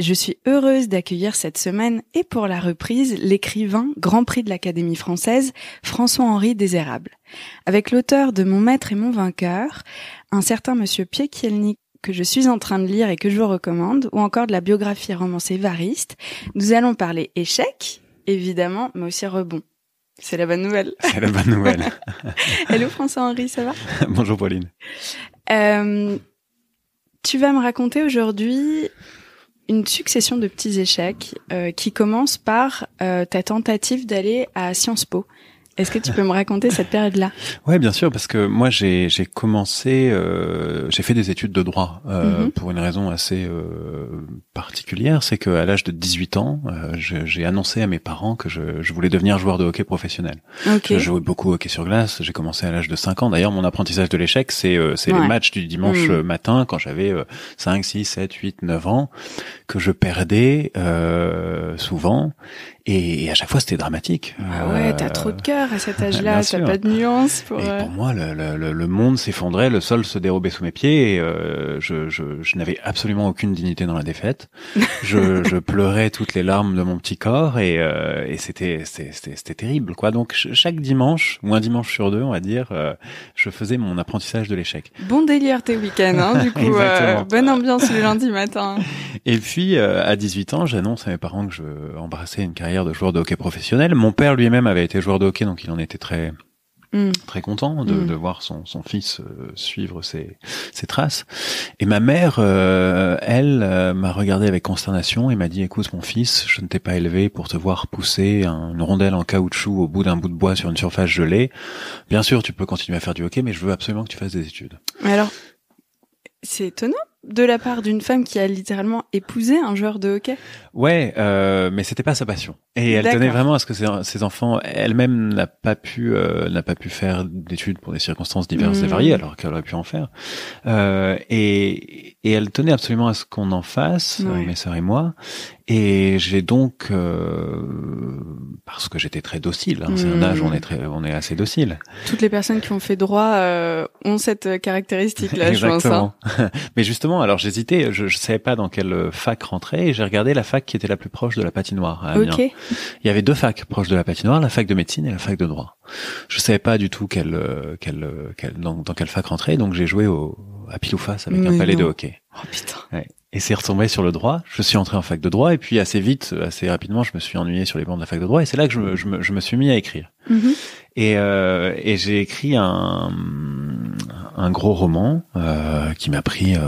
Je suis heureuse d'accueillir cette semaine et pour la reprise l'écrivain Grand Prix de l'Académie française François-Henri Désérable. Avec l'auteur de Mon maître et mon vainqueur, un certain monsieur Piekielnik que je suis en train de lire et que je vous recommande, ou encore de la biographie romancée Variste, nous allons parler échec, évidemment, mais aussi rebond. C'est la bonne nouvelle. C'est la bonne nouvelle. Hello François-Henri, ça va Bonjour Pauline. Euh, tu vas me raconter aujourd'hui une succession de petits échecs euh, qui commence par euh, ta tentative d'aller à Sciences Po. Est-ce que tu peux me raconter cette période-là Ouais, bien sûr, parce que moi j'ai commencé, euh, j'ai fait des études de droit euh, mhm. pour une raison assez euh, particulière, c'est qu'à l'âge de 18 ans, euh, j'ai annoncé à mes parents que je, je, voulais devenir joueur de hockey professionnel. Okay. Je jouais beaucoup au hockey sur glace. J'ai commencé à l'âge de 5 ans. D'ailleurs, mon apprentissage de l'échec, c'est euh, c'est les matchs du dimanche mhm. euh, matin quand j'avais 5, 6, 7, 8, 9 ans que je perdais souvent et, et à chaque fois, c'était dramatique. Ah ouais, t'as euh, trop de cœur à cet âge-là, t'as pas de nuance. Pour, et euh. pour moi, le, le, le monde s'effondrait, le sol se dérobait sous mes pieds, et euh, je, je, je n'avais absolument aucune dignité dans la défaite. je, je pleurais toutes les larmes de mon petit corps, et, et c'était c'était terrible. quoi. Donc chaque dimanche, ou un dimanche sur deux, on va dire, je faisais mon apprentissage de l'échec. Bon délire tes week-ends, hein, du coup. bonne ambiance le lundi matin. Et puis, à 18 ans, j'annonce à mes parents que je embrassais une carrière de joueur de hockey professionnel. Mon père lui-même avait été joueur de hockey, donc il en était très mm. très content de, mm. de voir son, son fils euh, suivre ses, ses, traces. Et ma mère, euh, elle, euh, m'a regardé avec consternation et m'a dit, écoute mon fils, je ne t'ai pas élevé pour te voir pousser une rondelle en caoutchouc au bout d'un bout de bois sur une surface gelée. Bien sûr, tu peux continuer à faire du hockey, mais je veux absolument que tu fasses des études. Alors, c'est étonnant de la part d'une femme qui a littéralement épousé un joueur de hockey. Ouais, euh, mais c'était pas sa passion. Et elle tenait vraiment à ce que ses, enfants, elle-même n'a pas pu euh, n'a pas pu faire d'études pour des circonstances diverses et hmm. variées, alors qu'elle aurait pu en faire. Euh, et, elle tenait absolument à ce qu'on en fasse, mes sœurs et moi. Et j'ai donc, euh, parce que j'étais très docile, hein, c'est un mmh. âge où on est très, on est assez docile. Toutes les personnes qui ont fait droit euh, ont cette caractéristique-là, je pense. Hein. Mais justement, alors j'hésitais, je, ne savais pas dans quelle fac rentrer, et j'ai regardé la fac qui était la plus proche de la patinoire. À Il y avait deux facs proches de la patinoire, la fac de médecine et la fac de droit. Je savais pas du tout quelle, euh, quelle, quelle dans, dans quelle fac rentrer, donc j'ai joué au, à pile ou face avec un palais de hockey. Oh putain. Et c'est retombé sur le droit. Je suis entré en fac de droit et puis assez vite, assez rapidement, je me suis ennuyé sur les bancs de la fac de droit et c'est là que je me, je suis mis à écrire. Mm-hmm. Euh, et, j'ai écrit un, gros roman euh, qui m'a pris euh,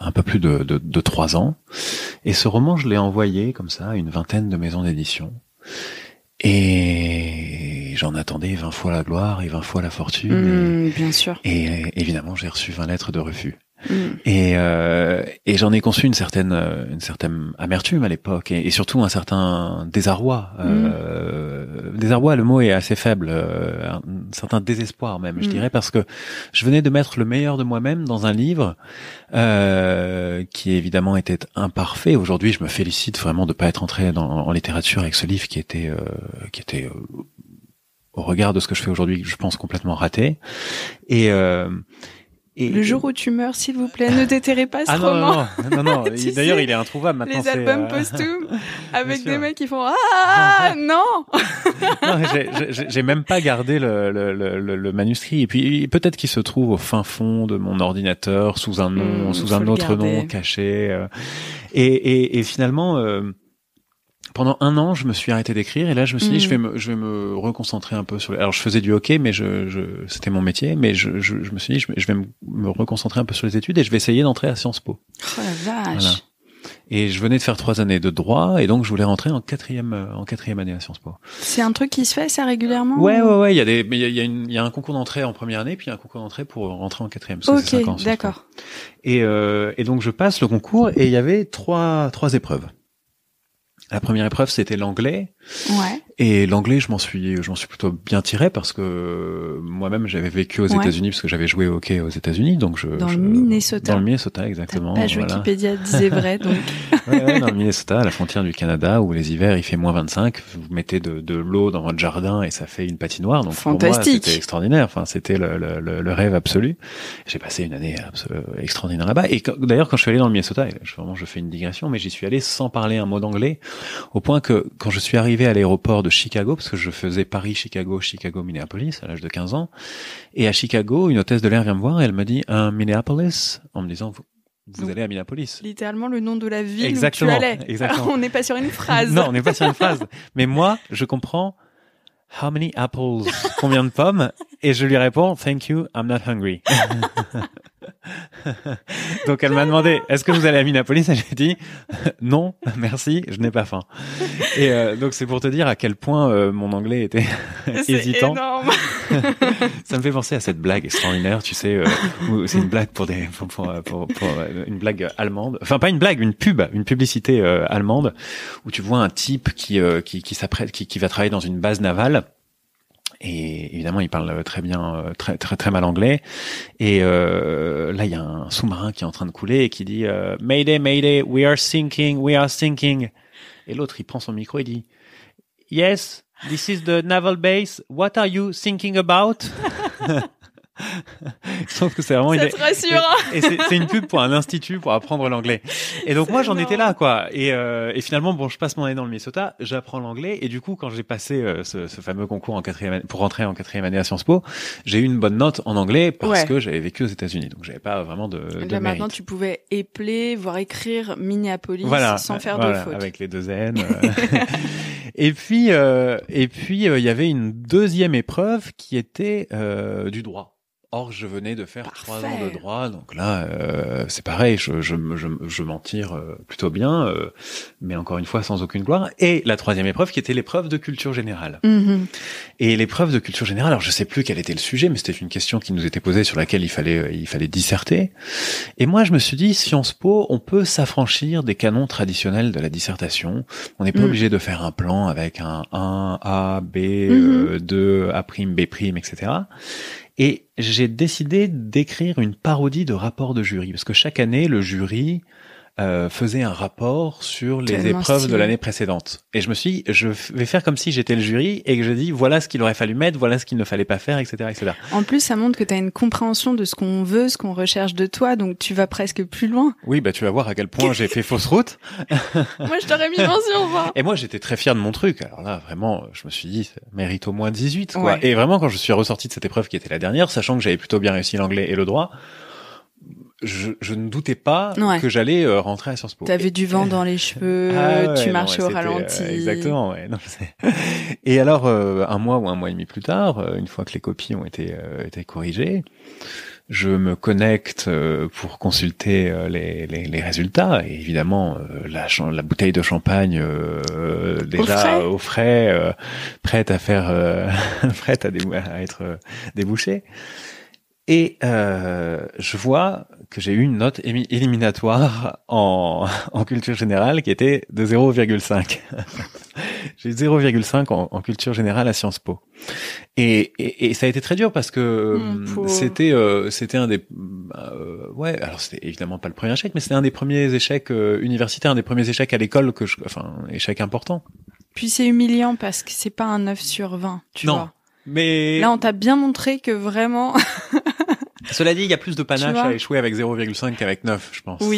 un peu plus de, de, trois ans. Et ce roman, je l'ai envoyé comme ça à une vingtaine de maisons d'édition. Et j'en attendais 20 fois la gloire et 20 fois la fortune. Mm, bien sûr. Et, euh, évidemment, j'ai reçu 20 lettres de refus. Mm. Euh, et, j'en ai conçu une certaine, euh, une certaine amertume à l'époque, et, surtout un certain désarroi. Mm. désarroi, le mot est assez faible, un, certain désespoir même, je dirais, parce que je venais de mettre le meilleur de moi-même dans un livre qui évidemment était imparfait. Aujourd'hui, je me félicite vraiment de pas être entré dans, en littérature avec ce livre qui était, qui était au regard de ce que je fais aujourd'hui, je pense complètement raté. Et, euh, et le jour où tu meurs, s'il vous plaît, ne ah. déterrez pas ce ah roman. Non, non, non, non. D'ailleurs, il est introuvable maintenant. Les albums euh, posthumes avec des mecs qui font ah non. J'ai même pas gardé le, le, le, manuscrit. Et puis peut-être qu'il se trouve au fin fond de mon ordinateur sous un nom, hmm, sous un autre nom caché. Euh. Et, et, et finalement. Euh, pendant un an, je me suis arrêté d'écrire et là, je me suis dit, je mm. vais me, je vais me reconcentrer un peu sur. Alors, je faisais du hockey, mais je, je c'était mon métier, mais je, je, je, me suis dit, je, vais me, me, reconcentrer un peu sur les études et je vais essayer d'entrer à Sciences Po. Oh la vache. Et je venais de faire trois années de droit et donc je voulais rentrer en quatrième en quatrième année à Sciences Po. C'est un truc qui se fait ça régulièrement. Ouais ouais ouais, il y a des il y a, une, il y a, un concours d'entrée en première année puis y a un concours d'entrée pour rentrer en quatrième. Ça, ok d'accord. Et euh, et donc je passe le concours et il y avait trois trois épreuves. La première épreuve, c'était l'anglais. Et l'anglais, je m'en suis, je m'en suis plutôt bien tiré parce que moi-même, j'avais vécu aux États-Unis parce que j'avais joué au hockey aux États-Unis, donc je dans le Minnesota. Dans le Minnesota, exactement. Wikipédia disait vrai, donc. ouais, dans le Minnesota, à la frontière du Canada, où les hivers il fait moins 25, vous mettez de, de l'eau dans votre jardin et ça fait une patinoire. Donc Fantastique. c'était extraordinaire. Enfin, c'était le, le, le, rêve absolu. J'ai passé une année extraordinaire là-bas. Et d'ailleurs, quand je suis allé dans le Minnesota, je, vraiment, je fais une digression, mais j'y suis allé sans parler un mot d'anglais, au point que quand je suis arrivé à l'aéroport de Chicago, parce que je faisais Paris, Chicago, Chicago, Minneapolis à l'âge de 15 ans, et à Chicago, une hôtesse de l'air vient me voir et elle me dit un ah, Minneapolis en me disant vous allez à Minneapolis. Littéralement le nom de la ville où tu allais. Exactement. on n'est pas sur une phrase. non, on n'est pas sur une phrase. Mais moi, je comprends How many apples Combien de pommes Et je lui réponds Thank you, I'm not hungry. Donc elle m'a demandé est-ce que vous allez à Minneapolis et j'ai dit euh, non merci je n'ai pas faim. Et euh, donc c'est pour te dire à quel point euh, mon anglais était hésitant. ça me fait penser à cette blague extraordinaire tu sais c'est une blague pour des pour, une blague allemande enfin pas une blague une pub une publicité allemande où tu vois un type qui qui qui, qui, qui va travailler dans une base navale et évidemment, il parle euh, très bien, euh, très très très mal anglais. Et euh, là, il y a un sous-marin qui est en train de couler et qui dit euh, Mayday, Mayday, we are sinking, we are sinking. Et l'autre, il prend son micro et dit Yes, this is the naval base. What are you thinking about je trouve que c'est vraiment une... et, c'est une pub pour un institut pour apprendre l'anglais. Et donc moi j'en étais là quoi. Et, euh, et, finalement bon je passe mon année dans le Minnesota, j'apprends l'anglais et du coup quand j'ai passé euh, ce, ce, fameux concours en quatrième pour rentrer en quatrième année à Sciences Po, j'ai eu une bonne note en anglais parce que j'avais vécu aux États-Unis donc j'avais pas vraiment de, de Là maintenant tu pouvais épeler voire écrire Minneapolis sans faire de faute. Avec les deux N. Euh. et puis et puis il y avait une deuxième épreuve qui était du droit. Or, je venais de faire trois ans de droit, donc là, euh, c'est pareil, je, je, je, je m'en tire euh, plutôt bien, euh, mais encore une fois, sans aucune gloire. Et la troisième épreuve, qui était l'épreuve de culture générale. Mm-hmm. Et l'épreuve de culture générale, alors je sais plus quel était le sujet, mais c'était une question qui nous était posée sur laquelle il fallait, il fallait disserter. Et moi, je me suis dit, Sciences Po, on peut s'affranchir des canons traditionnels de la dissertation. On n'est pas mm. obligé de faire un plan avec un 1, A, B, 2, mm-hmm. A', B', etc. Et j'ai décidé d'écrire une parodie de rapport de jury, parce que chaque année, le jury euh, faisait un rapport sur les épreuves de l'année précédente. Et je me suis, dit, je vais faire comme si j'étais le jury et que je dis voilà ce qu'il aurait fallu mettre, voilà ce qu'il ne fallait pas faire, etc., etc. En plus, ça montre que tu as une compréhension de ce qu'on veut, ce qu'on recherche de toi, donc tu vas presque plus loin. Oui, bah tu vas voir à quel point j'ai fait fausse route. moi, je t'aurais mis mention. Et moi, j'étais très fier de mon truc. Alors là, vraiment, je me suis dit mérite au moins 18. Quoi. Et vraiment, quand je suis ressorti de cette épreuve qui était la dernière, sachant que j'avais plutôt bien réussi l'anglais et le droit je, je ne doutais pas que j'allais euh, rentrer à Sciences Po. T'avais du vent dans les cheveux, ah tu marchais au euh, ralenti. exactement. Ouais, et alors, euh, un mois ou un mois et demi plus tard, une fois que les copies ont été, été corrigées, je me connecte pour consulter les, les, les résultats. Et évidemment, la, la bouteille de champagne déjà au frais, prête à faire, prête à, à, être débouchée. Et je vois que j'ai eu une note éliminatoire en, en, culture générale qui était de 0,5. j'ai eu 0,5 en, culture générale à Sciences Po. Et, et, ça a été très dur parce que hmm, euh, c'était euh, c'était un des euh, ouais alors c'était évidemment pas le premier échec mais c'était un des premiers échecs universitaires un des premiers échecs à l'école que je enfin échec important. Puis c'est humiliant parce que c'est pas un 9 sur 20, tu non. Mais là on t'a bien montré que vraiment Cela dit, il y a plus de panache à échouer avec 0,5 qu'avec 9, je pense.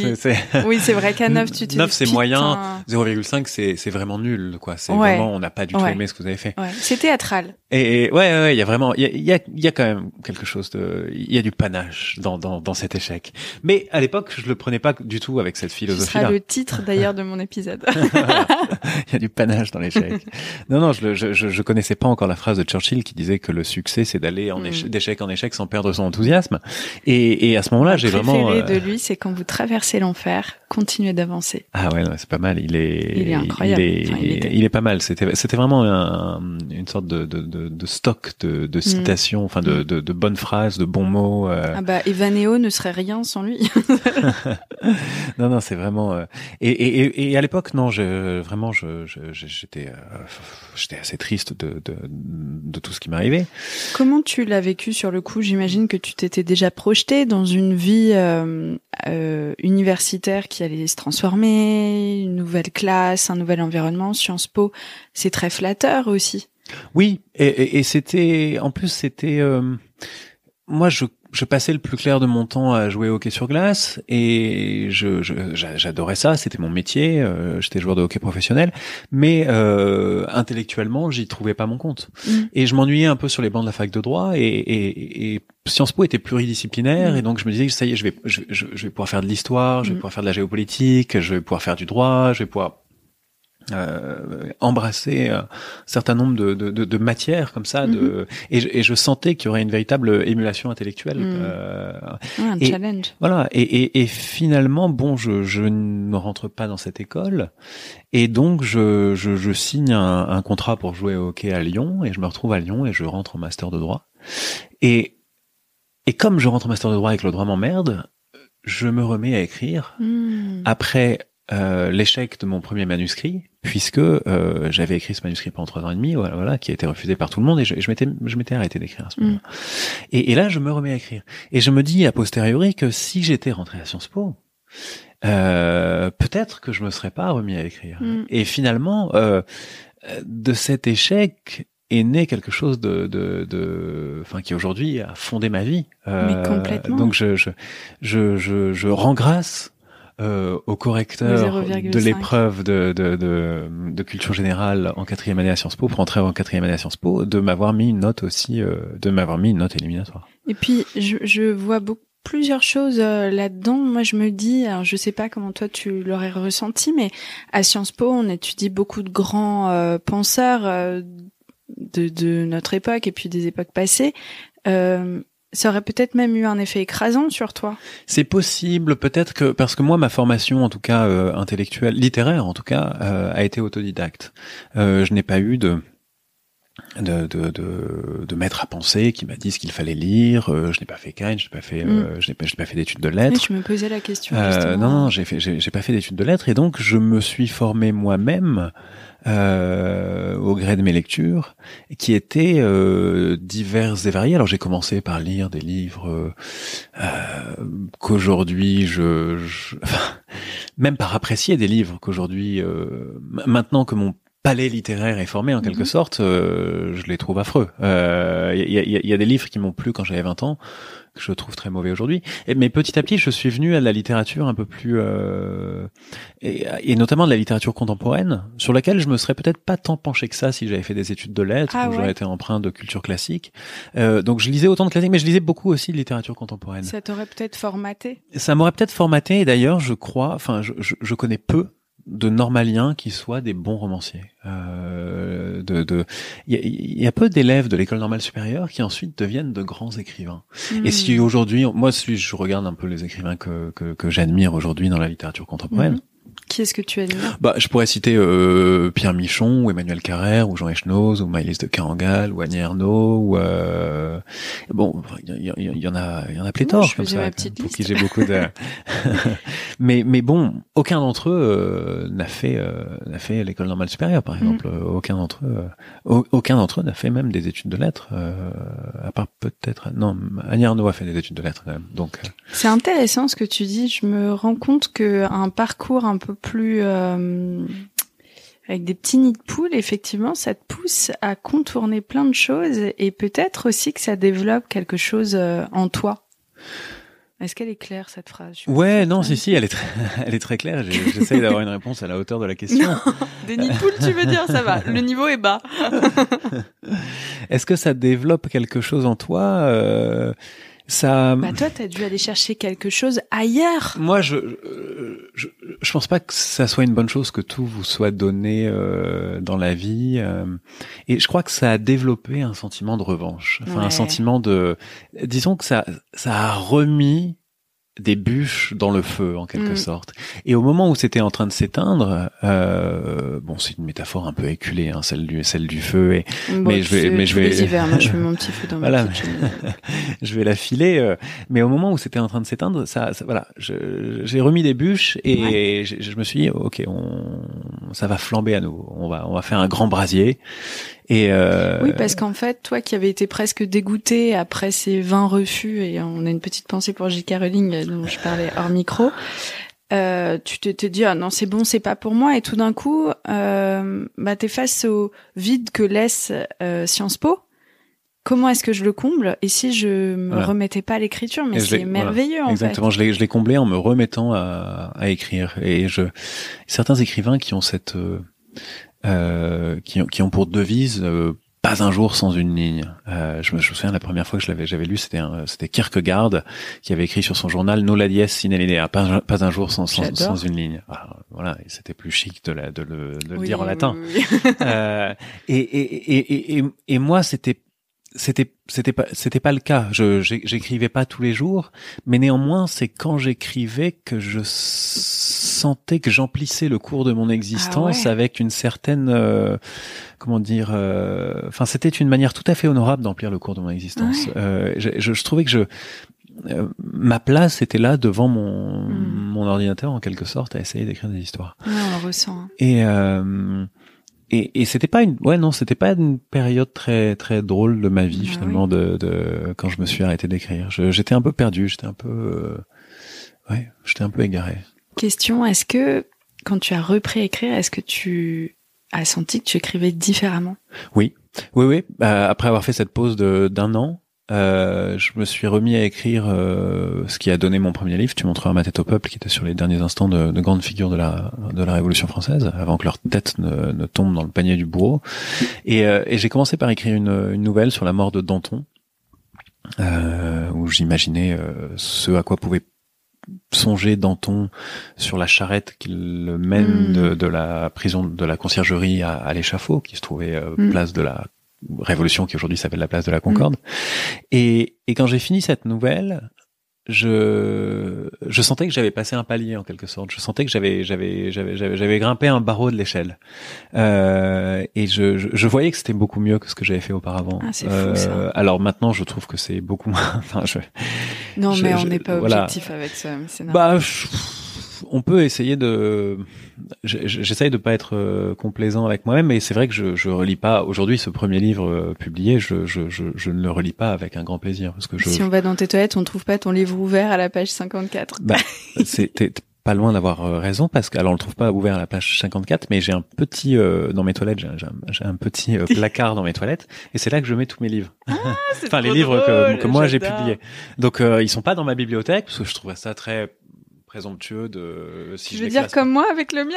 Oui, c'est vrai qu'à 9, tu te 9, c'est moyen. 0,5, c'est vraiment nul, quoi. C'est vraiment, on n'a pas du tout aimé ce que vous avez fait. C'est théâtral. Et, ouais, ouais, il y a vraiment, il y a, y a, quand même quelque chose de, il y a du panache dans, dans, dans cet échec. Mais à l'époque, je le prenais pas du tout avec cette philosophie-là. Ce sera le titre d'ailleurs de mon épisode. il y a du panache dans l'échec. non, non, je, je, je, connaissais pas encore la phrase de Churchill qui disait que le succès, c'est d'aller en hmm. d'échec en échec sans perdre son enthousiasme. Et, à ce moment-là, j'ai vraiment. Le euh, de lui, c'est quand vous traversez l'enfer, continuez d'avancer. Ah ouais, c'est pas mal. Il est. Il est incroyable. Il est, pas mal. C'était, c'était vraiment une sorte de, stock de, mm. citations, enfin mm. de, bonnes phrases, de bons mots. Euh. Ah bah, Evaneo ne serait rien sans lui. non, non, c'est vraiment. Euh, et, à l'époque, non, je, vraiment, j'étais, j'étais assez triste de, de, de tout ce qui m'arrivait. Comment tu l'as vécu sur le coup J'imagine que tu t'étais déjà projeté dans une vie euh, euh, universitaire qui allait se transformer, une nouvelle classe, un nouvel environnement, Sciences Po, c'est très flatteur aussi. Oui, et, c'était, en plus c'était, euh, moi je je passais le plus clair de mon temps à jouer au hockey sur glace et je, je, j'adorais ça, c'était mon métier, euh, j'étais joueur de hockey professionnel, mais euh, intellectuellement, j'y trouvais pas mon compte. Mmh. Et je m'ennuyais un peu sur les bancs de la fac de droit et, et, et Sciences Po était pluridisciplinaire mmh. et donc je me disais ça y est, je vais, je, vais pouvoir faire de l'histoire, je vais mmh. pouvoir faire de la géopolitique, je vais pouvoir faire du droit, je vais pouvoir euh, embrasser euh, un certain nombre de, de, matières comme ça. De, mhm. et je, et, je, sentais qu'il y aurait une véritable émulation intellectuelle. Mhm. Euh, un challenge. Voilà. Et, finalement, bon, je, je ne rentre pas dans cette école. Et donc, je, je, signe un, contrat pour jouer au hockey à Lyon. Et je me retrouve à Lyon et je rentre en master de droit. Et, et comme je rentre en master de droit avec le droit m'emmerde, je me remets à écrire. Hmm. Après euh, l'échec de mon premier manuscrit, puisque euh, j'avais écrit ce manuscrit pendant trois ans et demi, voilà, qui a été refusé par tout le monde, et je, je m'étais, arrêté d'écrire à ce mm. moment-là. Et, là, je me remets à écrire, et je me dis a posteriori que si j'étais rentré à Sciences Po, euh, peut-être que je me serais pas remis à écrire. Mm. Et finalement, de cet échec, est né quelque chose de, de, enfin qui aujourd'hui a fondé ma vie. Donc je je, je, je, je rends grâce euh, au correcteur de l'épreuve de, de, de, de, culture générale en quatrième année à Sciences Po, pour entrer en quatrième année à Sciences Po, de m'avoir mis une note aussi, euh, de m'avoir mis une note éliminatoire. Et puis, je, je vois beaucoup, plusieurs choses euh, là-dedans. Moi, je me dis, alors je sais pas comment toi tu l'aurais ressenti, mais à Sciences Po, on étudie beaucoup de grands penseurs de, de notre époque et puis des époques passées. Euh, ça aurait peut-être même eu un effet écrasant sur toi. C'est possible, peut-être que parce que moi ma formation, en tout cas euh, intellectuelle, littéraire en tout cas, euh, a été autodidacte. Euh, je n'ai pas eu de de, de, de, maître à penser qui m'a dit ce qu'il fallait lire. Euh, je n'ai pas fait Kain, je n'ai pas fait, mm. euh, je n'ai pas, fait d'études de lettres. je me posais la question. Euh, non, non, j'ai fait, j'ai pas fait d'études de lettres et donc je me suis formé moi-même au gré de mes lectures, qui étaient diverses et variées. Alors j'ai commencé par lire des livres qu'aujourd'hui je, je... même par apprécier des livres qu'aujourd'hui, maintenant que mon palais littéraire formé, en quelque mhm. sorte, euh, je les trouve affreux. Il euh, y, a, des livres qui m'ont plu quand j'avais 20 ans, que je trouve très mauvais aujourd'hui. Mais petit à petit, je suis venu à la littérature un peu plus... Euh, et, notamment de la littérature contemporaine, sur laquelle je me serais peut-être pas tant penché que ça si j'avais fait des études de lettres, ah ou j'aurais été emprunt de culture classique. donc je lisais autant de classiques, mais je lisais beaucoup aussi de littérature contemporaine. Ça t'aurait peut-être formaté Ça m'aurait peut-être formaté, et d'ailleurs, je crois, enfin, je, je connais peu de normaliens qui soient des bons romanciers. Euh, de, il y, a peu d'élèves de l'école normale supérieure qui ensuite deviennent de grands écrivains. Et si hmm. aujourd'hui, moi, si je regarde un peu les écrivains que que, j'admire aujourd'hui dans la littérature contemporaine, hmm. Qui est-ce que tu as Bah, je pourrais citer euh, Pierre Michon, ou Emmanuel Carrère, ou Jean Echnoz, ou Maïlis de Carangal, ou Annie Ernaux, ou euh, bon, il y, en a, il y en a pléthore comme ça, pour qui j'ai beaucoup de. mais mais bon, aucun d'entre eux euh, n'a fait n'a fait l'école normale supérieure, par mm. exemple. Aucun d'entre eux, aucun d'entre eux n'a fait même des études de lettres, à part peut-être non, Annie Ernaux a fait des études de lettres, donc. C'est intéressant ce que tu dis. Je me rends compte que un parcours un peu plus euh, avec des petits nids de poule, effectivement, ça te pousse à contourner plein de choses et peut-être aussi que ça développe quelque chose euh, en toi. Est-ce qu'elle est claire cette phrase Ouais, non, si, si, elle est très, elle est très claire. J'essaie d'avoir une réponse à la hauteur de la question. des nids de poule, tu veux dire, ça va. Le niveau est bas. Est-ce que ça développe quelque chose en toi euh, ça. Bah toi, t'as dû aller chercher quelque chose ailleurs. Moi, je, je, je pense pas que ça soit une bonne chose que tout vous soit donné euh, dans la vie. Euh. et je crois que ça a développé un sentiment de revanche, enfin un sentiment de, disons que ça, ça a remis des bûches dans le feu en quelque mm. sorte. Et au moment où c'était en train de s'éteindre, euh, bon, c'est une métaphore un peu éculée, hein, celle du celle du feu. Et, mais je vais, mais je vais. je petit feu dans voilà, je vais la filer. Euh, mais au moment où c'était en train de s'éteindre, ça, voilà, j'ai remis des bûches et je, me suis dit, ok, on, ça va flamber à nous, On va, on va faire un grand brasier. Et euh... Oui, parce qu'en fait, toi qui avais été presque dégoûté après ces 20 refus, et on a une petite pensée pour J.K. Rowling euh, dont je parlais hors micro, euh, tu te, te dis ah non c'est bon c'est pas pour moi et tout d'un coup euh, bah t'es face au vide que laisse euh, Sciences Po comment est-ce que je le comble et si je me remettais pas à l'écriture mais c'est merveilleux en fait. exactement je l'ai comblé en me remettant à, à écrire et je certains écrivains qui ont cette euh, euh, qui, qui, ont pour devise euh, pas un jour sans une ligne. Euh, je, me, souviens la première fois que je l'avais, j'avais lu, c'était c'était Kierkegaard qui avait écrit sur son journal la dies sine linea, pas, un jour sans, sans, une ligne. voilà, c'était plus chic de, la, de le, de le dire en latin. et, et, et, et, moi, c'était c'était c'était pas c'était pas le cas. Je j'écrivais pas tous les jours, mais néanmoins c'est quand j'écrivais que je sentais que j'emplissais le cours de mon existence ah avec une certaine euh, comment dire. Euh, enfin c'était une manière tout à fait honorable d'emplir le cours de mon existence. Euh, je, trouvais que je ma place était là devant mon, hmm. mon ordinateur en quelque sorte à essayer d'écrire des histoires. on le ressent. Hein. Et et, et c'était pas une ouais non c'était pas une période très très drôle de ma vie ah finalement de, quand je me suis arrêté d'écrire j'étais un peu perdu j'étais un peu euh, ouais j'étais un peu égaré question est-ce que quand tu as repris à écrire est-ce que tu as senti que tu écrivais différemment oui oui oui bah, après avoir fait cette pause de d'un an euh, je me suis remis à écrire euh, ce qui a donné mon premier livre, Tu montreras ma tête au peuple, qui était sur les derniers instants de, de grandes figures de la, de la Révolution française, avant que leur tête ne, ne tombe dans le panier du bourreau. Et, euh, j'ai commencé par écrire une, nouvelle sur la mort de Danton, où j'imaginais ce à quoi pouvait songer Danton sur la charrette qu'il mène hmm. de, la prison de la conciergerie à, l'échafaud, qui se trouvait hmm. place de la révolution qui aujourd'hui s'appelle la place de la Concorde. Et, et quand j'ai fini cette nouvelle, je, je sentais que j'avais passé un palier en quelque sorte. Je sentais que j'avais, j'avais, j'avais, j'avais, grimpé un barreau de l'échelle. Euh, et je, je, voyais que c'était beaucoup mieux que ce que j'avais fait auparavant. Ah, c'est fou, ça. Euh, alors maintenant, je trouve que c'est beaucoup moins. enfin, je. Non, mais on n'est pas objectif avec ça. scénario. bah, je on peut essayer de. J'essaye de pas être euh, complaisant avec moi-même, mais c'est vrai que je, je relis pas aujourd'hui ce premier livre euh, publié. Je, ne le relis pas avec un grand plaisir parce que je, Si on va dans tes toilettes, on trouve pas ton livre ouvert à la page 54. Bah, c'était pas loin d'avoir euh, raison parce que alors on le trouve pas ouvert à la page 54 mais j'ai un petit dans mes toilettes j'ai un, petit placard dans mes toilettes et c'est là que je mets tous mes livres ah, enfin les livres que, moi j'ai publiés donc ils sont pas dans ma bibliothèque parce que je trouve ça très de. Euh, si je veux dire comme moi avec le mien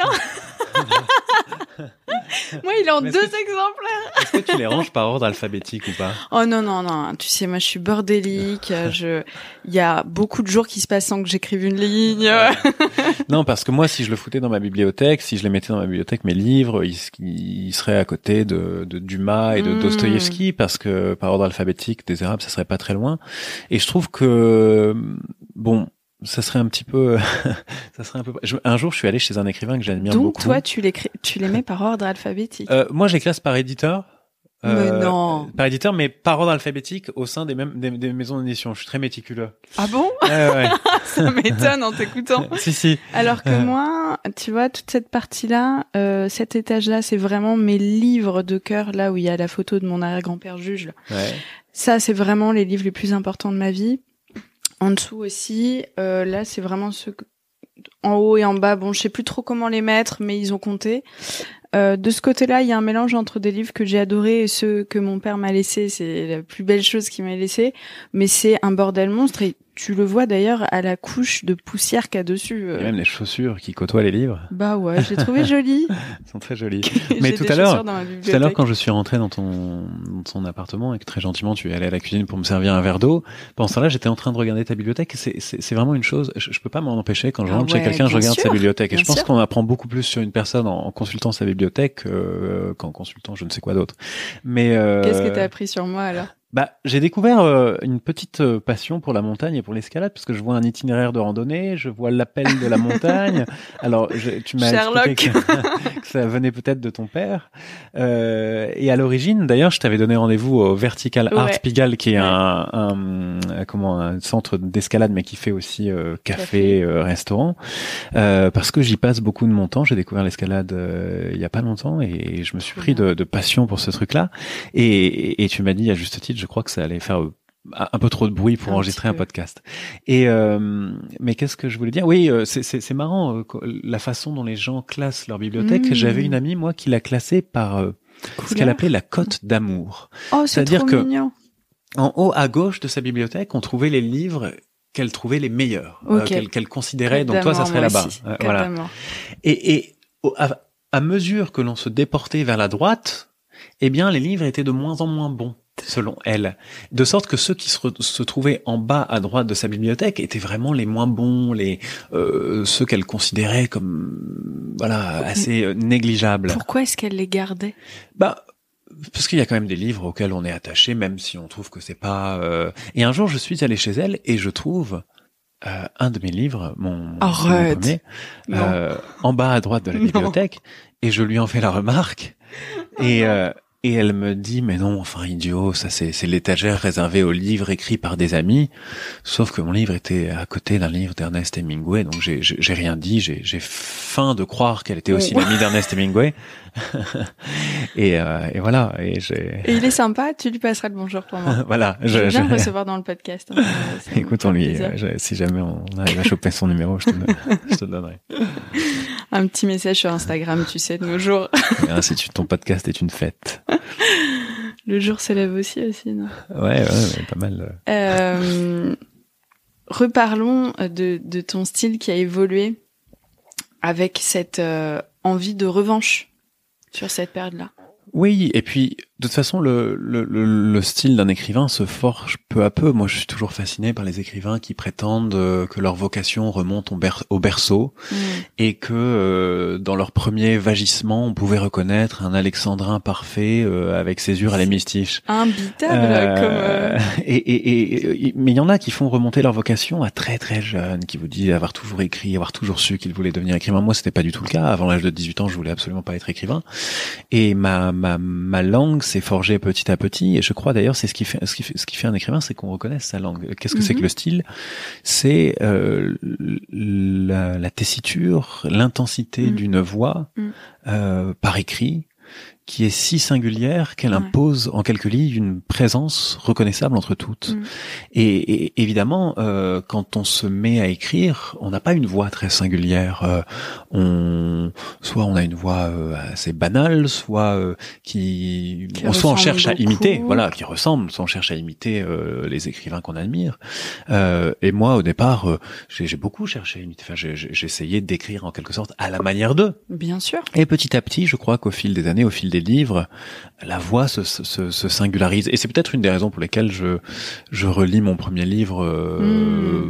Moi, il est en deux exemplaires. Est-ce que tu les ranges par ordre alphabétique ou pas Oh non, non, non. Tu sais, moi, je suis bordélique. je... Il y a beaucoup de jours qui se passent sans que j'écrive une ligne. non, parce que moi, si je le foutais dans ma bibliothèque, si je les mettais dans ma bibliothèque, mes livres, ils, seraient à côté de, Dumas et de hmm. Dostoïevski, parce que par ordre alphabétique, des Arabes, ça serait pas très loin. Et je trouve que, bon, ça serait un petit peu, ça serait un peu. un jour, je suis allé chez un écrivain que j'admire beaucoup. Donc toi, tu les tu les mets par ordre alphabétique. Euh, moi, je les classe par éditeur. Euh, mais non. Par éditeur, mais par ordre alphabétique au sein des mêmes des, maisons d'édition. Je suis très méticuleux. Ah bon Ça m'étonne en t'écoutant. si si. Alors que euh. moi, tu vois, toute cette partie-là, cet étage-là, c'est vraiment mes livres de cœur, là où il y a la photo de mon arrière-grand-père juge. Là. Ouais. Ça, c'est vraiment les livres les plus importants de ma vie. En dessous aussi, euh, là c'est vraiment ceux en haut et en bas. Bon, je sais plus trop comment les mettre, mais ils ont compté. Euh, de ce côté-là, il y a un mélange entre des livres que j'ai adorés et ceux que mon père m'a laissés. C'est la plus belle chose qu'il m'a laissé, mais c'est un bordel monstre. Tu le vois d'ailleurs à la couche de poussière qu'il euh. y a dessus. même les chaussures qui côtoient les livres. Bah ouais, j'ai trouvé jolies. Elles sont très jolies. Mais tout à l'heure, tout à l'heure quand je suis rentré dans ton, dans ton appartement et que très gentiment tu es allé à la cuisine pour me servir un verre d'eau, pendant ça là j'étais en train de regarder ta bibliothèque. C'est vraiment une chose, je, peux pas m'en empêcher quand je ah rentre chez quelqu'un, je regarde sa bibliothèque. Et je pense qu'on apprend beaucoup plus sur une personne en, consultant sa bibliothèque euh, qu'en consultant je ne sais quoi d'autre. Mais euh, qu'est-ce que as appris sur moi alors bah, j'ai découvert euh, une petite euh, passion pour la montagne et pour l'escalade, parce que je vois un itinéraire de randonnée, je vois l'appel de la montagne. Alors, je, tu m'as expliqué que, ça venait peut-être de ton père. Euh, et à l'origine, d'ailleurs, je t'avais donné rendez-vous au Vertical Art Pigalle, qui est un, euh, comment un centre d'escalade, mais qui fait aussi café, restaurant, parce que j'y passe beaucoup de mon temps. J'ai découvert l'escalade il y a pas longtemps et je me suis pris de, de passion pour ce truc-là. Et, et, et tu m'as dit à juste titre je crois que ça allait faire euh, un peu trop de bruit pour enregistrer un podcast. Et euh, mais qu'est-ce que je voulais dire Oui, euh, c'est marrant la façon dont les gens classent leur bibliothèque. Mmh. J'avais une amie moi qui l'a classée par ce qu'elle appelait la cote d'amour. Oh, c'est-à-dire que mignon. en haut à gauche de sa bibliothèque, on trouvait les livres qu'elle trouvait les meilleurs, qu'elle considérait. Donc toi, ça serait là-bas. voilà. Et, à, à mesure que l'on se déportait vers la droite, eh bien les livres étaient de moins en moins bons selon elle. De sorte que ceux qui se, trouvaient en bas à droite de sa bibliothèque étaient vraiment les moins bons, les euh, ceux qu'elle considérait comme voilà assez euh, négligeables. Pourquoi est-ce qu'elle les gardait Bah parce qu'il y a quand même des livres auxquels on est attaché, même si on trouve que c'est pas. Euh, et un jour, je suis allé chez elle et je trouve un de mes livres, mon, oh, en bas à droite de la bibliothèque, et je lui en fais la remarque. Oh, et, et elle me dit, mais non, enfin, idiot, ça c'est, l'étagère réservée aux livres écrits par des amis. Sauf que mon livre était à côté d'un livre d'Ernest Hemingway, donc j'ai, rien dit, j'ai, faim de croire qu'elle était aussi l'amie d'Ernest Hemingway. et, euh, et, voilà. Et, il est sympa, tu lui passeras le bonjour pour moi. voilà. J'aime je... recevoir dans le podcast. écoutons hein, Écoute, on lui, si jamais on arrive à choper son numéro, je te, donnerai. Un petit message sur Instagram, tu sais, de nos jours. tu, ton podcast est une fête. Le jour s'élève aussi, aussi, non Ouais, pas mal. Euh, reparlons de, ton style qui a évolué avec cette euh, envie de revanche sur cette période-là. Oui, et puis de toute façon, le, le, le style d'un écrivain se forge peu à peu. Moi, je suis toujours fasciné par les écrivains qui prétendent euh, que leur vocation remonte au, berceau mm. et que euh, dans leur premier vagissement, on pouvait reconnaître un alexandrin parfait euh, avec yeux à la Imbitable euh, comme... Et, et, mais il y en a qui font remonter leur vocation à très très jeune, qui vous disent avoir toujours écrit, avoir toujours su qu'ils voulaient devenir écrivain. Moi, c'était pas du tout le cas. Avant l'âge de 18 ans, je voulais absolument pas être écrivain. Et ma, ma, ma langue s'est forgé petit à petit. Et je crois d'ailleurs, c'est ce qui fait, ce qui fait, ce qui fait un écrivain, c'est qu'on reconnaisse sa langue. Qu'est-ce que c'est que mhm. le style C'est euh, la, tessiture, l'intensité mhm. d'une voix mhm. euh, par écrit qui est si singulière qu'elle impose en quelques lignes une présence reconnaissable entre toutes. Mm. Et, évidemment, euh, quand on se met à écrire, on n'a pas une voix très singulière. Euh, on soit on a une voix euh, assez banale, soit euh, qui, on, soit on cherche à imiter, voilà, qui ressemble, soit on cherche à imiter les écrivains qu'on admire. et moi, au départ, j'ai beaucoup cherché à imiter. Enfin, j'ai essayé d'écrire en quelque sorte à la manière d'eux. Bien sûr. Et petit à petit, je crois qu'au fil des années, au fil des livre la voix se, singularise. Et c'est peut-être une des raisons pour lesquelles je, je relis mon premier livre euh,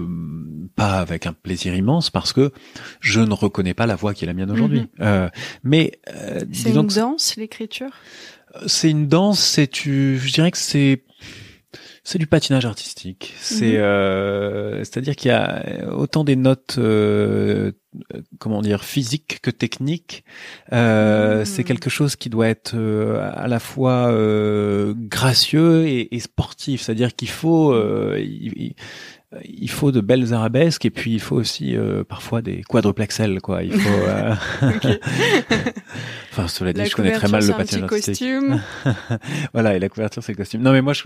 hmm. pas avec un plaisir immense, parce que je ne reconnais pas la voix qui est la mienne aujourd'hui. Mhm. Euh, mais euh, c'est une danse l'écriture. C'est une danse. C'est Je dirais que c'est c'est du patinage artistique. C'est mhm. c'est-à-dire qu'il y a autant des notes euh, comment dire physique que technique. Euh, mm. C'est quelque chose qui doit être euh, à la fois gracieux et, et sportif, c'est-à-dire qu'il faut il, il faut de belles arabesques et puis il faut aussi euh, parfois des quadruplexels quoi. Il faut. Euh, enfin cela dit, je connais très mal le patinage costume. voilà et la couverture c'est le costume. Non mais moi je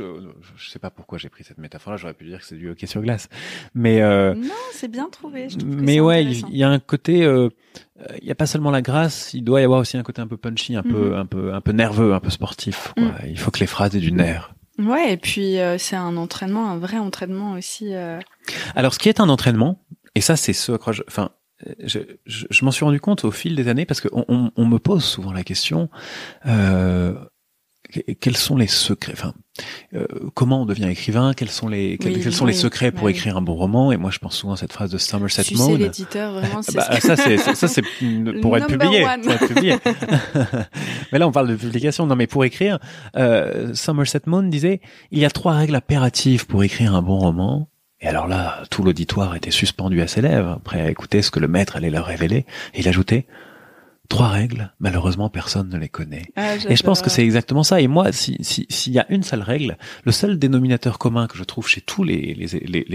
je sais pas pourquoi j'ai pris cette métaphore là. J'aurais pu dire que c'est du hockey sur glace. Mais euh, non c'est bien trouvé. Je mais ouais il y a un côté. il n'y a pas seulement la grâce, il doit y avoir aussi un côté un peu punchy, un peu, mhm. un peu, un peu nerveux, un peu sportif. Quoi. Mm. Il faut que les phrases aient du nerf. Ouais, et puis euh, c'est un entraînement, un vrai entraînement aussi. Euh. Alors, ce qui est un entraînement, et ça, c'est ce à quoi je, enfin, je, je, m'en suis rendu compte au fil des années parce que on, on, me pose souvent la question. Euh, quels sont les secrets enfin, euh, comment on devient écrivain Quels sont les quels, sont les secrets pour bah écrire un bon roman Et moi, je pense souvent à cette phrase de Somerset tu c'est l'éditeur vraiment. bah, ça, c'est ça, c'est pour être publié. Pour être publié. mais là, on parle de publication. Non, mais pour écrire, euh, Somerset Maugham disait il y a trois règles impératives pour écrire un bon roman. Et alors là, tout l'auditoire était suspendu à ses lèvres, prêt à écouter ce que le maître allait leur révéler. Et il ajoutait trois règles, malheureusement personne ne les connaît. Ah, et je pense que c'est exactement ça. Et moi, s'il si, y a une seule règle, le seul dénominateur commun que je trouve chez tous les,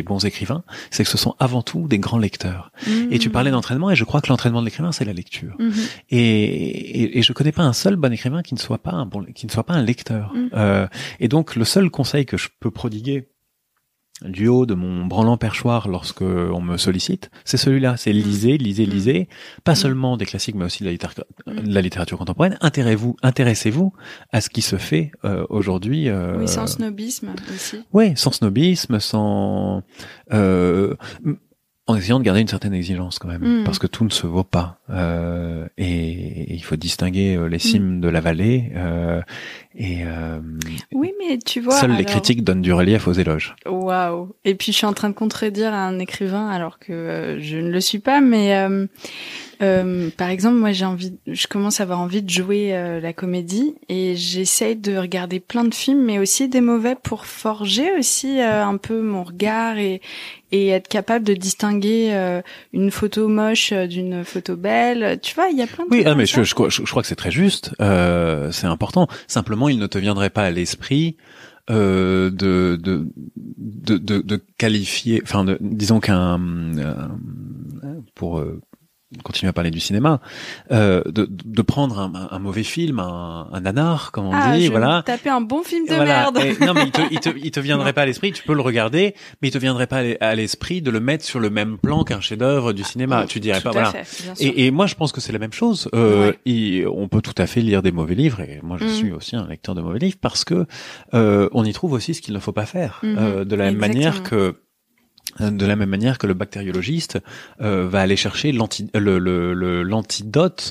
bons écrivains, c'est que ce sont avant tout des grands lecteurs. Et tu mmh. parlais d'entraînement, et je crois que l'entraînement de l'écrivain, c'est la lecture. Mmh. Et, je ne je connais pas un seul bon écrivain qui ne soit pas un bon, qui ne soit pas un lecteur. Mmh. Euh, et donc le seul conseil que je peux prodiguer du haut de mon branlant perchoir lorsque on me sollicite, c'est celui-là, c'est lisez, lisez, mm. lisez, pas mm. seulement des classiques mais aussi mm. de la, littérature, contemporaine, intéressez-vous, intéressez-vous à ce qui se fait euh, aujourd'hui. Euh, oui, sans snobisme aussi. Oui, sans snobisme, sans... Euh, en essayant de garder une certaine exigence quand même, mm. parce que tout ne se vaut pas. Euh, et, il faut distinguer euh, les mm. cimes de la vallée. Euh, et oui, mais tu vois, seules les critiques donnent du relief aux éloges. Waouh Et puis je suis en train de contredire un écrivain alors que je ne le suis pas, mais par exemple, moi j'ai envie, je commence à avoir envie de jouer la comédie et j'essaye de regarder plein de films, mais aussi des mauvais pour forger aussi un peu mon regard et être capable de distinguer euh, une photo moche euh, d'une photo belle. Tu vois, il y a plein de Oui, ah, mais je, crois que c'est très juste. Euh, c'est important. Simplement, il ne te viendrait pas à l'esprit euh, de, de, de, de, qualifier, enfin, disons qu'un, euh, pour continue à parler du cinéma, euh, de, de, prendre un, un, mauvais film, un, un nanar, comme on ah, dit, je voilà. Taper un bon film de merde. non, mais il te, il te, viendrait pas à l'esprit. Tu peux le regarder, mais il te viendrait pas à l'esprit de le mettre sur le même plan qu'un chef-d'œuvre du cinéma. Ah, tu dirais pas, voilà. et, et, moi, je pense que c'est la même chose. Euh, et on peut tout à fait lire des mauvais livres, et moi, je mhm. suis aussi un lecteur de mauvais livres parce que euh, on y trouve aussi ce qu'il ne faut pas faire. Mhm. Euh, de la même manière que de la même manière que le bactériologiste euh, va aller chercher l'antidote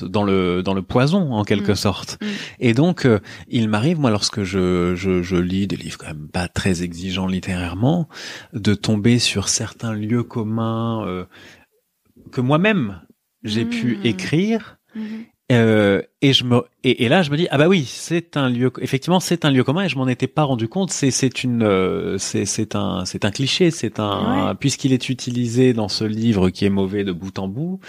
dans le dans le poison en quelque mm. sorte. Mm. Et donc euh, il m'arrive moi lorsque je, lis des livres quand même pas très exigeants littérairement de tomber sur certains lieux communs euh, que moi-même j'ai pu mm. écrire mm-hmm. Euh, et je me et, là je me dis ah bah oui c'est un lieu effectivement c'est un lieu commun et je m'en étais pas rendu compte c'est c'est une euh, c'est un c'est un cliché c'est un puisqu'il est utilisé dans ce livre qui est mauvais de bout en bout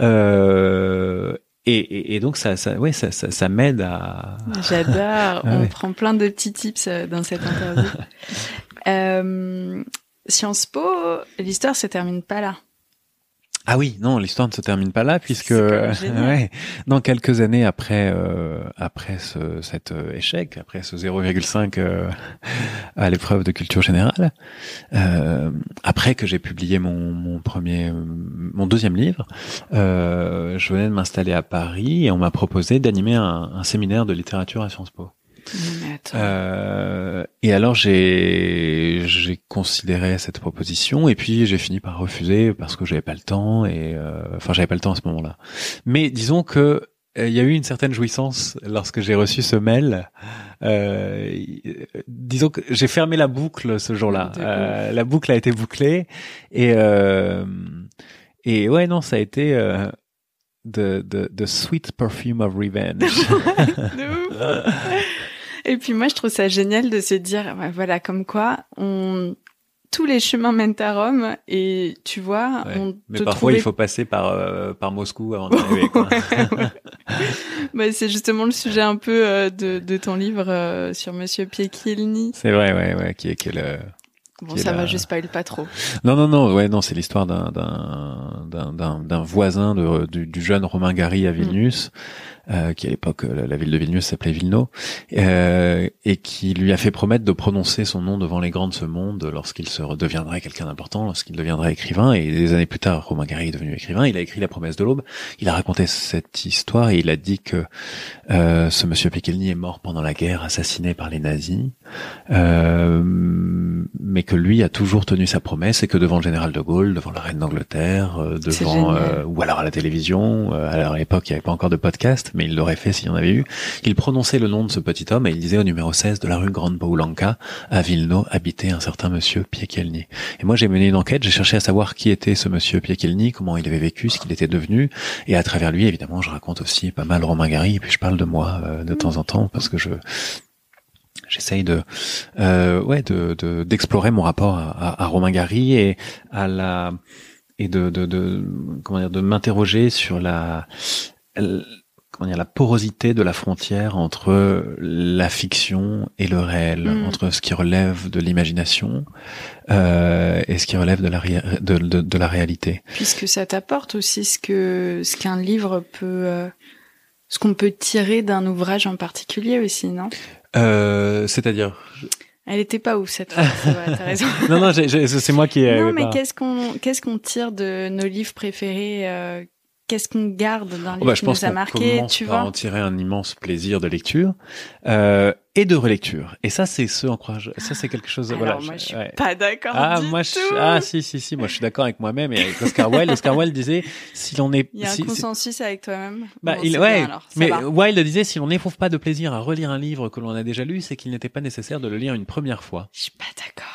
euh, et, et, donc ça, ça, ouais, ça, ça, m'aide à. J'adore. Ah On prend plein de petits tips dans cette interview. Sciences Po, l'histoire se termine pas là. Ah oui, non, l'histoire ne se termine pas là puisque euh, dans quelques années après euh, après cet euh, échec, après ce 0,5 à l'épreuve de culture générale, après que j'ai publié mon, mon, premier mon deuxième livre, je venais de m'installer à Paris et on m'a proposé d'animer un, un séminaire de littérature à Sciences Po. Euh, et alors j'ai j'ai considéré cette proposition et puis j'ai fini par refuser parce que j'avais pas le temps et euh, enfin j'avais pas le temps à ce moment-là. Mais disons que euh, il y a eu une certaine jouissance lorsque j'ai reçu ce mail. disons que j'ai fermé la boucle ce jour-là. la boucle a été bouclée et et ouais non ça a été de the, the sweet perfume of revenge. Et puis moi, je trouve ça génial de se dire, bah, voilà, comme quoi on tous les chemins mènent à Rome et tu vois, on mais parfois il faut passer par euh, par Moscou avant d'arriver. Bah, c'est justement le sujet un peu euh, de, de ton livre euh, sur Monsieur Piekilny. C'est vrai, ouais, ouais, qui est Bon, ça va va, pas le pas trop. Non, non, non, ouais, non, c'est l'histoire d'un d'un d'un voisin de, du, jeune Romain Gary à mm. Vilnius. Euh, qui à l'époque euh, la, ville de Vilnius s'appelait Vilno, euh, et qui lui a fait promettre de prononcer son nom devant les grands de ce monde lorsqu'il se redeviendrait quelqu'un d'important, lorsqu'il deviendrait écrivain. Et des années plus tard, Romain Gary est devenu écrivain. Il a écrit La promesse de l'aube. Il a raconté cette histoire et il a dit que euh, ce monsieur Pekelny est mort pendant la guerre, assassiné par les nazis, euh, mais que lui a toujours tenu sa promesse et que devant le général de Gaulle, devant la reine d'Angleterre, devant ou alors à la télévision, à l'époque il n'y avait pas encore de podcast, mais il l'aurait fait s'il y en avait eu, qu'il prononçait le nom de ce petit homme et il disait au numéro 16 de la rue Grande Paulanka, à Vilno, habitait un certain monsieur Piekelny. Et moi, j'ai mené une enquête, j'ai cherché à savoir qui était ce monsieur Piekelny, comment il avait vécu, ce qu'il était devenu, et à travers lui, évidemment, je raconte aussi pas mal Romain Gary, et puis je parle de moi euh, de temps en temps, parce que je j'essaye de euh, ouais de d'explorer mon rapport à, à, Romain Gary et à la et de de, de comment dire de m'interroger sur la a la porosité de la frontière entre la fiction et le réel, hmm. entre ce qui relève de l'imagination euh, et ce qui relève de la, réalité. Puisque ça t'apporte aussi ce que ce qu'un livre peut, euh, ce qu'on peut tirer d'un ouvrage en particulier aussi, non euh, C'est-à-dire Elle était pas ouf cette fois, non, non, c'est moi qui. Non, mais qu'est-ce qu'on qu'est-ce qu'on tire de nos livres préférés qu'est-ce qu'on garde dans oh les oh je pense nous a marqué, tu vois. en tirer un immense plaisir de lecture. Euh, et de relecture. Et ça, c'est ce en quoi ça c'est quelque chose. Alors, voilà, moi, je, suis pas d'accord. Ah, du moi, je... tout. ah, si, si, si, moi, je suis d'accord avec moi-même et avec Oscar Wilde. Oscar Wilde disait si l'on est. Il y a un consensus avec toi-même. Bah, il, ouais. mais Wilde disait si l'on n'éprouve pas de plaisir à relire un livre que l'on a déjà lu, c'est qu'il n'était pas nécessaire de le lire une première fois. Je suis pas d'accord.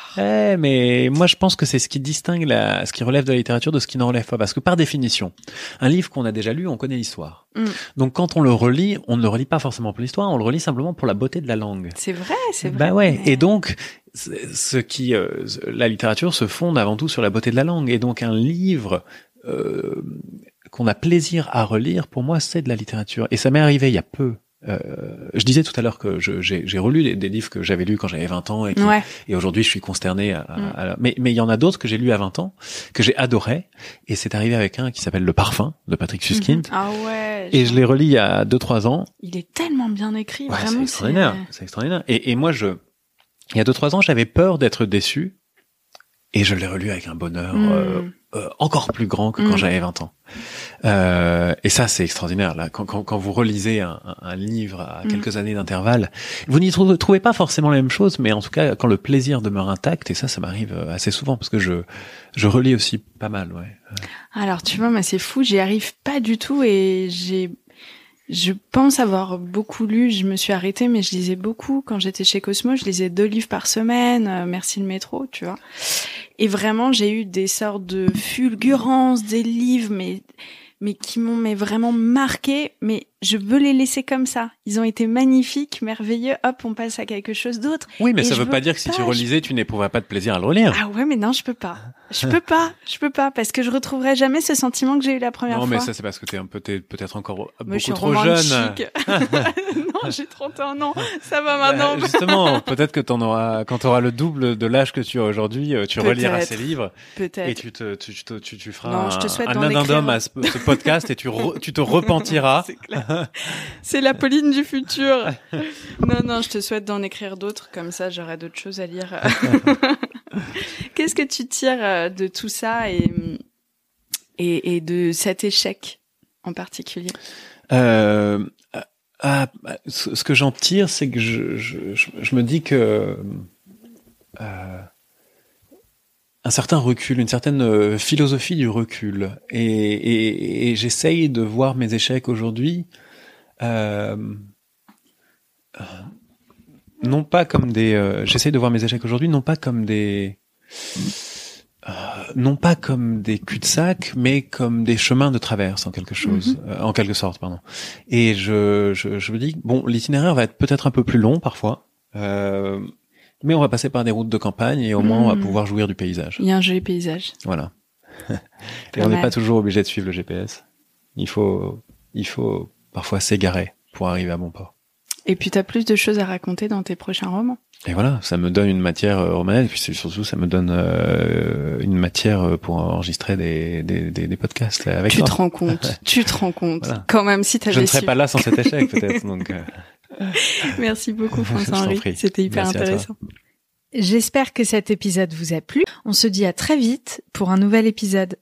Eh, mais moi, je pense que c'est ce qui distingue la... ce qui relève de la littérature de ce qui n'en relève pas, parce que par définition, un livre qu'on a déjà lu, on connaît l'histoire. Mm. Donc quand on le relit, on ne le relit pas forcément pour l'histoire, on le relit simplement pour la beauté de la langue. C'est vrai, c'est bah vrai. Bah ouais. Et donc, ce qui, euh, la littérature se fonde avant tout sur la beauté de la langue. Et donc un livre euh, qu'on a plaisir à relire, pour moi, c'est de la littérature. Et ça m'est arrivé il y a peu. Euh, je disais tout à l'heure que j'ai relu des, livres que j'avais lus quand j'avais 20 ans et, et aujourd'hui je suis consterné. Mm. mais il y en a d'autres que j'ai lus à 20 ans que j'ai adoré et c'est arrivé avec un qui s'appelle Le Parfum de Patrick mm-hmm. Suskind. Ah ouais. Et je l'ai relis il y a 2-3 ans. Il est tellement bien écrit, vraiment. C'est extraordinaire. C'est extraordinaire. Et, moi je il y a 2-3 ans j'avais peur d'être déçu et je l'ai relu avec un bonheur hmm. euh, euh, encore plus grand que quand hmm. j'avais 20 ans. Euh, et ça, c'est extraordinaire. Là, quand, quand, vous relisez un, un, livre à hmm. quelques années d'intervalle, vous n'y trouvez, pas forcément la même chose, mais en tout cas, quand le plaisir demeure intact, et ça, ça m'arrive euh, assez souvent parce que je je relis aussi pas mal. Ouais. Alors, tu vois, mais c'est fou. J'y arrive pas du tout, et j'ai je pense avoir beaucoup lu, je me suis arrêtée, mais je lisais beaucoup. Quand j'étais chez Cosmo, je lisais deux livres par semaine, merci le métro, tu vois. Et vraiment, j'ai eu des sortes de fulgurances, des livres, mais mais qui m'ont mais vraiment marqué, mais je veux les laisser comme ça. Ils ont été magnifiques, merveilleux, hop, on passe à quelque chose d'autre. Oui, mais ça ça veut pas dire que si tu relisais, tu n'éprouverais pas de plaisir à le relire. Ah ouais, mais non, je peux pas. Je peux pas, je peux pas, parce que je retrouverai jamais ce sentiment que j'ai eu la première fois. Non, mais ça, c'est parce que t'es un peut-être encore mais beaucoup je suis trop jeune. non, j'ai 31 ans, ça va bah, maintenant. Justement, peut-être que t'en auras, quand t'auras le double de l'âge que tu as aujourd'hui, euh, tu reliras ces livres. Peut-être. Et tu te, tu, tu, tu, feras un, je à ce, podcast et tu, tu te repentiras. c'est la Pauline du futur. Non, non, je te souhaite d'en écrire d'autres, comme ça j'aurai d'autres choses à lire. Qu'est-ce que tu tires euh, de tout ça et, et, de cet échec en particulier euh, ah, Ce que j'en tire, c'est que je, je, je, me dis que euh, un certain recul, une certaine philosophie du recul, et, et, j'essaye de voir mes échecs aujourd'hui non pas comme des. Euh, j'essaie de voir mes échecs aujourd'hui, non pas comme des. Euh, non pas comme des cul-de-sac, mais comme des chemins de traverse en quelque mhm. chose, euh, en quelque sorte, pardon. Et je, je, je me dis, bon, l'itinéraire va être peut-être un peu plus long parfois, mais on va passer par des routes de campagne et au moins on va mhm. pouvoir jouir du paysage. Il y a un joli paysage. Voilà. et on n'est pas toujours obligé de suivre le GPS. Il faut, il faut parfois s'égarer pour arriver à bon port. Et puis tu as plus de choses à raconter dans tes prochains romans. Et voilà, ça me donne une matière euh, romaine, et puis surtout ça me donne euh, une matière euh, pour enregistrer des, des, podcasts avec Tu te rends compte, tu te rends compte, quand même si t'avais Je ne serais pas là sans cet échec peut-être. Merci beaucoup François-Henri, c'était hyper intéressant. J'espère que cet épisode vous a plu. On se dit à très vite pour un nouvel épisode.